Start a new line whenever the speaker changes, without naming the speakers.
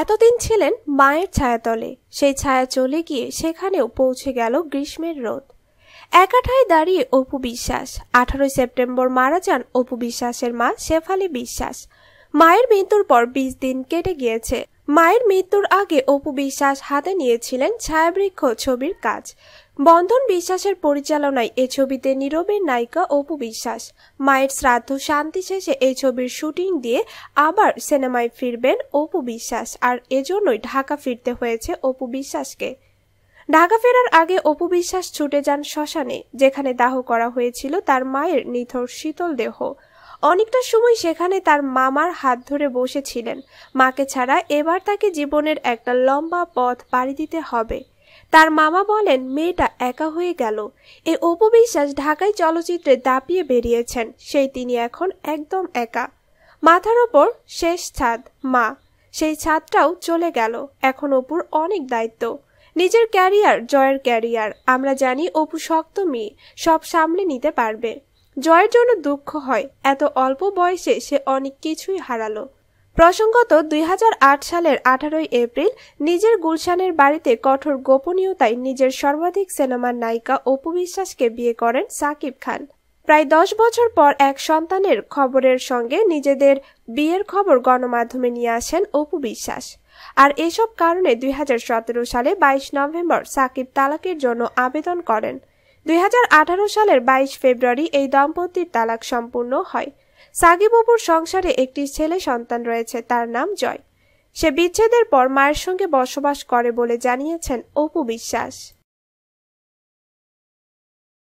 এতদিন ছিলেন মায়ের ছায়াতলে সেই ছায়া চলে গিয়ে সেখানেও পৌঁছে গেল গ্রীষ্মের রোদ একাঠায় দাঁড়িয়ে অপু বিশ্বাস আঠারোই সেপ্টেম্বর মারা যান অপু বিশ্বাসের মা শেফালি বিশ্বাস মায়ের মৃত্যুর পর বিশ দিন কেটে গিয়েছে মায়ের মৃত্যুর আগে অপু বিশ্বাস হাতে নিয়েছিলেন ছায়াবৃক্ষ ছবির কাজ বন্ধন বিশ্বাসের পরিচালনায় এ ছবিতে নীরবের নায়িকা অপু বিশ্বাস মায়ের শ্রাদ্ধ শান্তি শেষে এই ছবির শুটিং দিয়ে আবার সিনেমায় ফিরবেন অপু বিশ্বাস আর এজন্যই ঢাকা ফিরতে হয়েছে অপু বিশ্বাসকে ঢাকা ফেরার আগে অপু বিশ্বাস ছুটে যান শ্মশানে যেখানে দাহ করা হয়েছিল তার মায়ের নিথর শীতল দেহ অনেকটা সময় সেখানে তার মামার হাত ধরে বসেছিলেন মাকে ছাড়া এবার তাকে জীবনের একটা লম্বা পথ পাড়ি দিতে হবে তার মামা বলেন মেয়েটা একা হয়ে গেল এই অপবিশ্বাস ঢাকায় চলচ্চিত্রে দাপিয়ে বেরিয়েছেন সেই তিনি এখন একদম একা মাথার ওপর শেষ ছাদ মা সেই ছাদটাও চলে গেল এখন অপুর অনেক দায়িত্ব নিজের ক্যারিয়ার জয়ের ক্যারিয়ার আমরা জানি অপু শক্ত মেয়ে সব সামলে নিতে পারবে জয়ের জন্য দুঃখ হয় এত অল্প বয়সে সে অনেক কিছুই হারালো প্রসঙ্গত দুই সালের আঠারোই এপ্রিল নিজের গুলশানের বাড়িতে কঠোর গোপনীয়তায় নিজের সর্বাধিক সিনেমার নায়িকা অপু বিশ্বাসকে বিয়ে করেন সাকিব খান প্রায় দশ বছর পর এক সন্তানের খবরের সঙ্গে নিজেদের বিয়ের খবর গণমাধ্যমে নিয়ে আসেন অপু বিশ্বাস আর এসব কারণে দুই সালে ২২ নভেম্বর সাকিব তালাকের জন্য আবেদন করেন দুই সালের বাইশ ফেব্রুয়ারি এই দম্পতির তালাক সম্পূর্ণ হয় সাকিবপুর সংসারে একটি ছেলে সন্তান রয়েছে তার নাম জয় সে বিচ্ছেদের পর মায়ের সঙ্গে বসবাস করে বলে জানিয়েছেন অপু বিশ্বাস